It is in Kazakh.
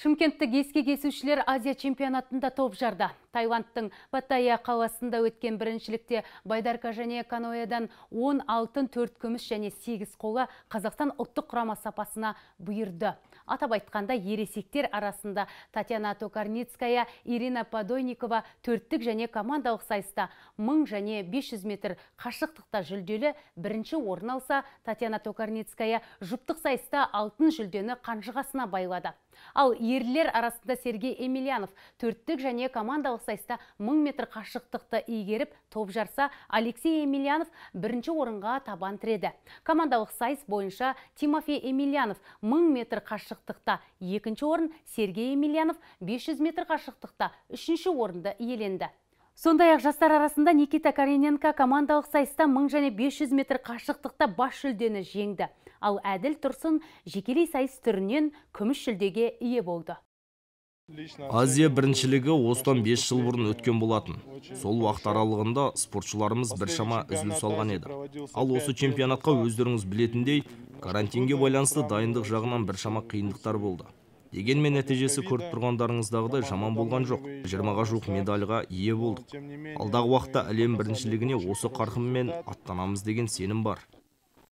Шымкенттік еске кесушілер Азия чемпионатында топ жарды. Тайландтың Паттайя қаласында өткен біріншілікте байдарка және каноэдан 16 алтын 4 күміс және 8 қола Қазақстан ұлттық құрама сапасына бұйырды. Атап айтқанда ересектер арасында Татьяна Токарницкая, Ирина Падойникова төрттік және командалық сайыста 1000 және 500 метр қашықтықта жүлделі бірінші орын алса, Татьяна Токарницкая жұптық сайыста алтын жүлдені қанжығасына байлады. Ал ерлер арасында Сергей Емельянов төрттік және командалық сайыста 1000 метр қашықтықты игеріп топ жарса алексей емельянов бірінші орынға табан тіреді командалық сайыс бойынша тимофей емельянов 1000 метр қашықтықта екінші орын сергей емельянов 500 метр қашықтықта үшінші орынды иеленді сондай ақ жастар арасында никита Карененко командалық сайыста мың және 500 метр қашықтықта бас жүлдені жеңді ал әділ тұрсын жекелей сайыс түрінен күміс жүлдеге ие болды азия біріншілігі осыдан 5 жыл бұрын өткен болатын сол уақыт аралығында спортшыларымыз біршама үзіліс алған еді ал осы чемпионатқа өздеріңіз білетіндей карантинге байланысты дайындық жағынан біршама қиындықтар болды дегенмен нәтижесі көріп тұрғандарыңыздағыдай жаман болған жоқ жиырмаға жуық медальға ие болдық алдағы уақытта әлем біріншілігіне осы қарқынмен аттанамыз деген сенім бар